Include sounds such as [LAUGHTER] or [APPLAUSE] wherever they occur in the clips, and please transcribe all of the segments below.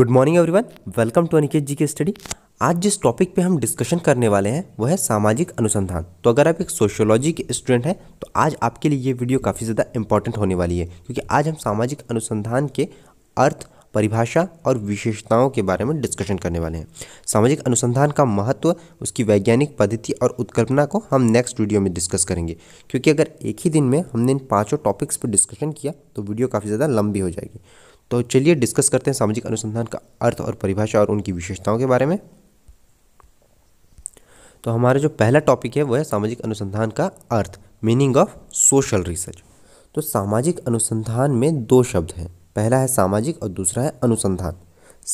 good morning everyone welcome to Aniket ji के study आज जिस टॉपिक पे हम डिस्कशन करने वाले हैं वह है सामाजिक अनुसंधान तो अगर आप एक सोशियोलॉजी के स्टूडेंट हैं तो आज आपके लिए ये वीडियो काफ़ी ज़्यादा इंपॉर्टेंट होने वाली है क्योंकि आज हम सामाजिक अनुसंधान के अर्थ परिभाषा और विशेषताओं के बारे में डिस्कशन करने वाले हैं सामाजिक अनुसंधान का महत्व उसकी वैज्ञानिक पद्धति और उत्कल्पना को हम नेक्स्ट वीडियो में डिस्कस करेंगे क्योंकि अगर एक ही दिन में हमने इन पाँचों टॉपिक्स पर डिस्कशन किया तो वीडियो काफ़ी ज़्यादा लंबी हो जाएगी तो चलिए डिस्कस करते हैं सामाजिक अनुसंधान का अर्थ और परिभाषा और उनकी विशेषताओं के बारे में तो हमारा जो पहला टॉपिक है वह है सामाजिक अनुसंधान का अर्थ मीनिंग ऑफ सोशल रिसर्च तो सामाजिक अनुसंधान में दो शब्द हैं पहला है सामाजिक और दूसरा है अनुसंधान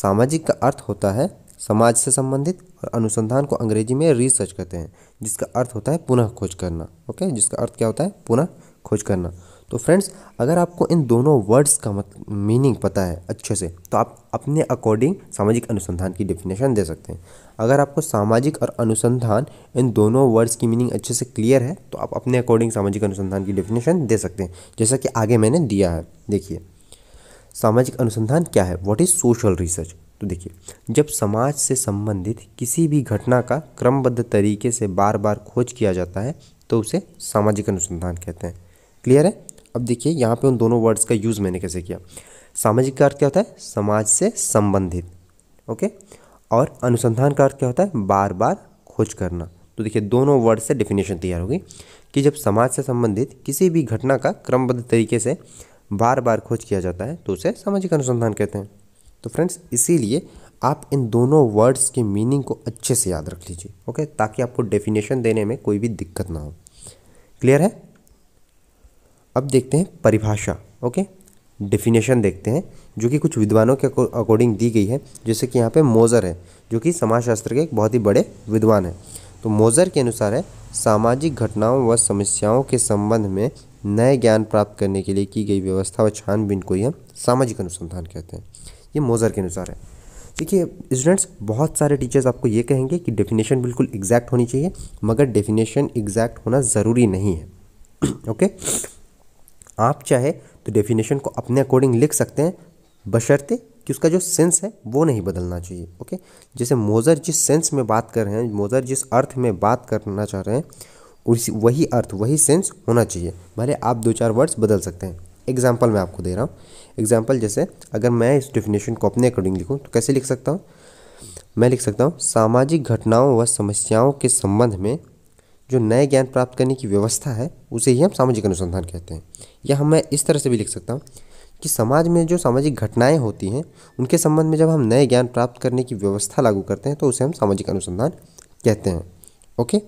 सामाजिक का अर्थ होता है समाज से संबंधित और अनुसंधान को अंग्रेजी में रिसर्च कहते हैं जिसका अर्थ होता है पुनः खोज करना ओके जिसका अर्थ क्या होता है पुनः खोज करना तो फ्रेंड्स अगर आपको इन दोनों वर्ड्स का मत मीनिंग पता है अच्छे से तो आप अपने अकॉर्डिंग सामाजिक अनुसंधान की डेफिनेशन दे सकते हैं अगर आपको सामाजिक और अनुसंधान इन दोनों वर्ड्स की मीनिंग अच्छे से क्लियर है तो आप अपने अकॉर्डिंग सामाजिक अनुसंधान की डेफिनेशन दे सकते हैं जैसा कि आगे मैंने दिया है देखिए सामाजिक अनुसंधान क्या है वॉट इज़ सोशल रिसर्च तो देखिए जब समाज से संबंधित किसी भी घटना का क्रमबद्ध तरीके से बार बार खोज किया जाता है तो उसे सामाजिक अनुसंधान कहते हैं क्लियर है अब देखिए यहाँ पे उन दोनों वर्ड्स का यूज़ मैंने कैसे किया सामाजिक का अर्थ क्या होता है समाज से संबंधित ओके और अनुसंधान का अर्थ क्या होता है बार बार खोज करना तो देखिए दोनों वर्ड से डेफिनेशन तैयार होगी कि जब समाज से संबंधित किसी भी घटना का क्रमबद्ध तरीके से बार बार खोज किया जाता है तो उसे सामाजिक अनुसंधान कहते हैं तो फ्रेंड्स इसीलिए आप इन दोनों वर्ड्स के मीनिंग को अच्छे से याद रख लीजिए ओके ताकि आपको डेफिनेशन देने में कोई भी दिक्कत ना हो क्लियर है अब देखते हैं परिभाषा ओके डेफिनेशन देखते हैं जो कि कुछ विद्वानों के अकॉर्डिंग दी गई है जैसे कि यहाँ पे मोज़र है जो कि समाजशास्त्र के एक बहुत ही बड़े विद्वान हैं तो मोज़र के अनुसार है सामाजिक घटनाओं व समस्याओं के संबंध में नए ज्ञान प्राप्त करने के लिए की गई व्यवस्था व छानबीन को ही हम सामाजिक अनुसंधान कहते हैं ये मोज़र के अनुसार है देखिए स्टूडेंट्स बहुत सारे टीचर्स आपको ये कहेंगे कि डेफिनेशन बिल्कुल एग्जैक्ट होनी चाहिए मगर डेफिनेशन एग्जैक्ट होना ज़रूरी नहीं है ओके [CLEARS THROAT] आप चाहे तो डेफिनेशन को अपने अकॉर्डिंग लिख सकते हैं बशर्ते कि उसका जो सेंस है वो नहीं बदलना चाहिए ओके जैसे मोज़र जिस सेंस में बात कर रहे हैं मोज़र जिस अर्थ में बात करना चाह रहे हैं उसी वही अर्थ वही सेंस होना चाहिए भले आप दो चार वर्ड्स बदल सकते हैं एग्जाम्पल मैं आपको दे रहा हूँ एग्जाम्पल जैसे अगर मैं इस डेफिनेशन को अपने अकॉर्डिंग लिखूँ तो कैसे लिख सकता हूँ मैं लिख सकता हूँ सामाजिक घटनाओं व समस्याओं के संबंध में जो नए ज्ञान प्राप्त करने की व्यवस्था है उसे ही हम सामाजिक अनुसंधान कहते हैं या हम मैं इस तरह से भी लिख सकता हूँ कि समाज में जो सामाजिक घटनाएं होती हैं उनके संबंध में जब हम नए ज्ञान प्राप्त करने की व्यवस्था लागू करते हैं तो उसे हम सामाजिक अनुसंधान कहते हैं ओके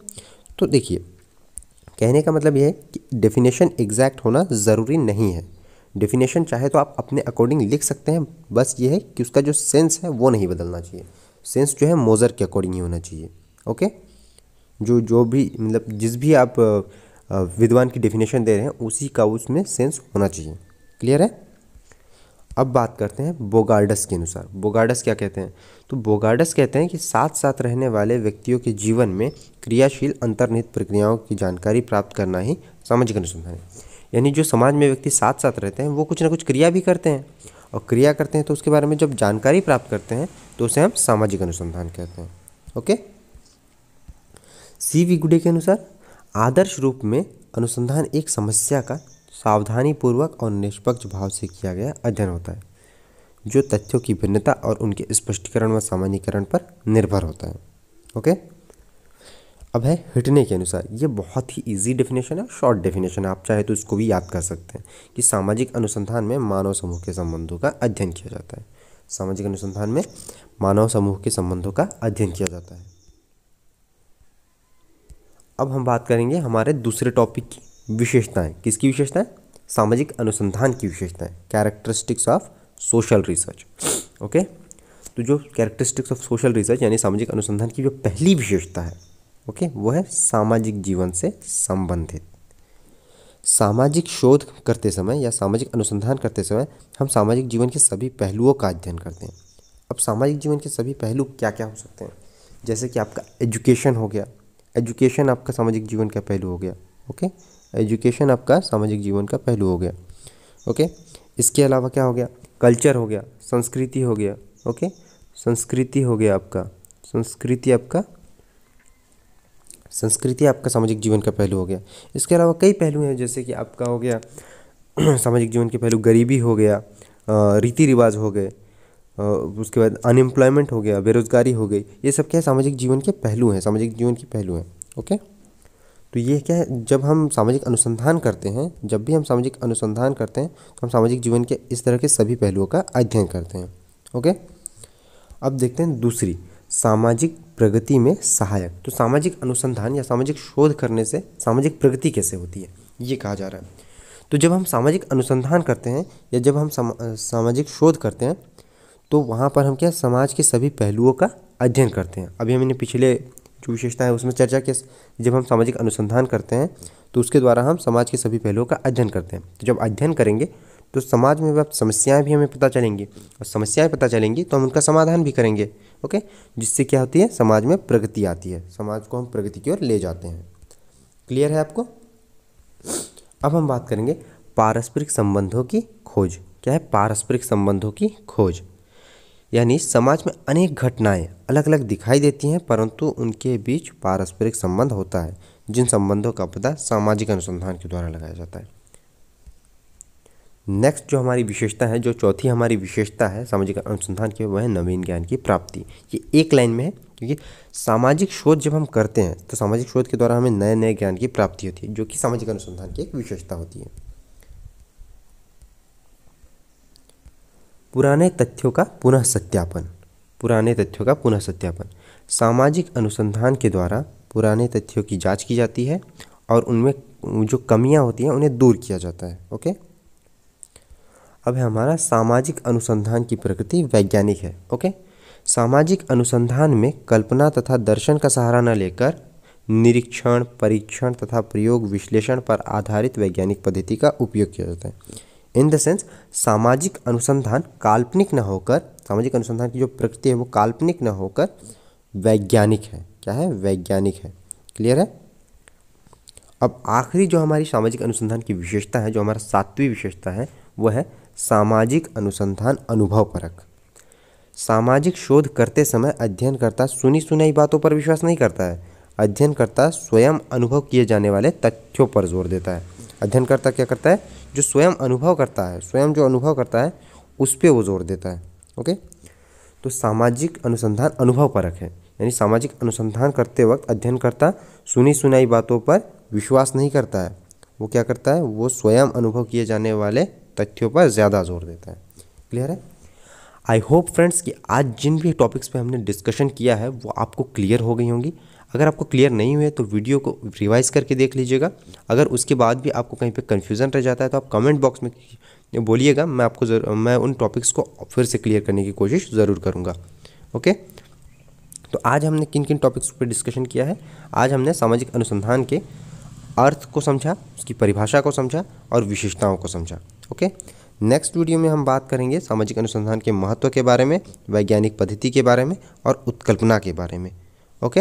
तो देखिए कहने का मतलब यह है कि डेफिनेशन एग्जैक्ट होना ज़रूरी नहीं है डेफिनेशन चाहे तो आप अपने अकॉर्डिंग लिख सकते हैं बस ये है कि उसका जो सेंस है वो नहीं बदलना चाहिए सेंस जो है मोज़र के अकॉर्डिंग ही होना चाहिए ओके जो जो भी मतलब जिस भी आप विद्वान की डेफिनेशन दे रहे हैं उसी का उसमें सेंस होना चाहिए क्लियर है अब बात करते हैं बोगार्डस के अनुसार बोगार्डस क्या कहते हैं तो बोगार्डस कहते हैं कि साथ साथ रहने वाले व्यक्तियों के जीवन में क्रियाशील अंतर्निहित प्रक्रियाओं की जानकारी प्राप्त करना ही सामाजिक अनुसंधान है यानी जो समाज में व्यक्ति साथ साथ रहते हैं वो कुछ ना कुछ क्रिया भी करते हैं और क्रिया करते हैं तो उसके बारे में जब जानकारी प्राप्त करते हैं तो उसे हम सामाजिक अनुसंधान कहते हैं ओके सी वी गुडे के अनुसार आदर्श रूप में अनुसंधान एक समस्या का सावधानीपूर्वक और निष्पक्ष भाव से किया गया अध्ययन होता है जो तथ्यों की भिन्नता और उनके स्पष्टीकरण व सामान्यकरण पर निर्भर होता है ओके अब है हिटने के अनुसार ये बहुत ही इजी डेफिनेशन है शॉर्ट डेफिनेशन है आप चाहे तो इसको भी याद कर सकते हैं कि सामाजिक अनुसंधान में मानव समूह के संबंधों का अध्ययन किया जाता है सामाजिक अनुसंधान में मानव समूह के संबंधों का अध्ययन किया जाता है अब हम बात करेंगे हमारे दूसरे टॉपिक की विशेषताएं किसकी विशेषताएं सामाजिक अनुसंधान की विशेषताएं characteristics of social research okay तो जो कैरेक्टरिस्टिक्स ऑफ सोशल रिसर्च यानी सामाजिक अनुसंधान की जो पहली विशेषता है ओके okay, वो है सामाजिक जीवन से संबंधित सामाजिक शोध करते समय या सामाजिक अनुसंधान करते समय हम सामाजिक जीवन के सभी पहलुओं का अध्ययन करते हैं अब सामाजिक जीवन के सभी पहलू क्या क्या हो सकते हैं जैसे कि आपका एजुकेशन हो गया एजुकेशन आपका सामाजिक जीवन का पहलू हो गया ओके एजुकेशन आपका सामाजिक जीवन का पहलू हो गया ओके इसके अलावा क्या हो गया कल्चर हो गया संस्कृति हो गया ओके संस्कृति हो गया आपका संस्कृति आपका संस्कृति आपका सामाजिक जीवन का पहलू हो गया इसके अलावा कई पहलू हैं जैसे कि आपका हो गया [CLEARS THROAT] सामाजिक जीवन के पहलू गरीबी हो गया रीति रिवाज हो गए उसके बाद अनएम्प्लॉयमेंट हो गया बेरोज़गारी हो गई ये सब क्या है सामाजिक जीवन के पहलू हैं सामाजिक जीवन के पहलू हैं ओके तो ये क्या है जब हम सामाजिक अनुसंधान करते हैं जब भी हम सामाजिक अनुसंधान करते हैं तो हम सामाजिक जीवन के इस तरह के सभी पहलुओं का अध्ययन करते हैं ओके अब देखते हैं दूसरी सामाजिक प्रगति में सहायक तो सामाजिक अनुसंधान या सामाजिक शोध करने से सामाजिक प्रगति कैसे होती है ये कहा जा रहा है तो जब हम सामाजिक अनुसंधान करते हैं या जब हम सामाजिक शोध करते हैं तो वहाँ पर हम क्या समाज के सभी पहलुओं का अध्ययन करते हैं अभी हमने पिछले जो विशेषता है उसमें चर्चा किया जब हम सामाजिक अनुसंधान करते हैं तो उसके द्वारा हम समाज के सभी पहलुओं का अध्ययन करते हैं तो जब अध्ययन करेंगे तो समाज में व्याप्त समस्याएं भी हमें पता चलेंगी और समस्याएं पता चलेंगी तो हम उनका समाधान भी करेंगे ओके जिससे क्या होती है समाज में प्रगति आती है समाज को हम प्रगति की ओर ले जाते हैं क्लियर है आपको अब हम बात करेंगे पारस्परिक संबंधों की खोज क्या है पारस्परिक संबंधों की खोज यानी समाज में अनेक घटनाएं अलग अलग दिखाई देती हैं परंतु उनके बीच पारस्परिक संबंध होता है जिन संबंधों का पता सामाजिक अनुसंधान के द्वारा लगाया जाता है नेक्स्ट जो हमारी विशेषता है जो चौथी हमारी विशेषता है सामाजिक अनुसंधान की वह नवीन ज्ञान की प्राप्ति ये एक लाइन में है क्योंकि सामाजिक शोध जब हम करते हैं तो सामाजिक शोध के द्वारा हमें नए नए ज्ञान की प्राप्ति होती है जो कि सामाजिक अनुसंधान की एक विशेषता होती है पुराने तथ्यों का पुनः सत्यापन पुराने तथ्यों का पुनः सत्यापन सामाजिक अनुसंधान के द्वारा पुराने तथ्यों की जांच की जाती है और उनमें जो कमियां होती हैं उन्हें दूर किया जाता है ओके अब है हमारा सामाजिक अनुसंधान की प्रकृति वैज्ञानिक है ओके सामाजिक अनुसंधान में कल्पना तथा दर्शन का सहारा न लेकर निरीक्षण परीक्षण तथा प्रयोग विश्लेषण पर आधारित वैज्ञानिक पद्धति का उपयोग किया जाता है इन द सेंस सामाजिक अनुसंधान काल्पनिक न होकर सामाजिक अनुसंधान की जो प्रकृति है वो काल्पनिक न होकर वैज्ञानिक है क्या है वैज्ञानिक है क्लियर है अब आखिरी जो हमारी सामाजिक अनुसंधान की विशेषता है जो हमारा सातवीं विशेषता है वह है सामाजिक अनुसंधान अनुभव परख सामाजिक शोध करते समय अध्ययनकर्ता सुनी सुनाई बातों पर विश्वास नहीं करता है अध्ययनकर्ता स्वयं अनुभव किए जाने वाले तथ्यों पर जोर देता है अध्ययनकर्ता क्या करता है जो स्वयं अनुभव करता है स्वयं जो अनुभव करता है उस पर वो जोर देता है ओके तो सामाजिक अनुसंधान अनुभव परक है यानी सामाजिक अनुसंधान करते वक्त अध्ययन करता सुनी सुनाई बातों पर विश्वास नहीं करता है वो क्या करता है वो स्वयं अनुभव किए जाने वाले तथ्यों पर ज़्यादा जोर देता है क्लियर है आई होप फ्रेंड्स कि आज जिन भी टॉपिक्स पे हमने डिस्कशन किया है वो आपको क्लियर हो गई होंगी अगर आपको क्लियर नहीं हुए तो वीडियो को रिवाइज़ करके देख लीजिएगा अगर उसके बाद भी आपको कहीं पर कन्फ्यूज़न रह जाता है तो आप कमेंट बॉक्स में बोलिएगा मैं आपको मैं उन टॉपिक्स को फिर से क्लियर करने की कोशिश ज़रूर करूँगा ओके तो आज हमने किन किन टॉपिक्स पर डिस्कशन किया है आज हमने सामाजिक अनुसंधान के अर्थ को समझा उसकी परिभाषा को समझा और विशेषताओं को समझा ओके नेक्स्ट वीडियो में हम बात करेंगे सामाजिक अनुसंधान के महत्व के बारे में वैज्ञानिक पद्धति के बारे में और उत्कल्पना के बारे में ओके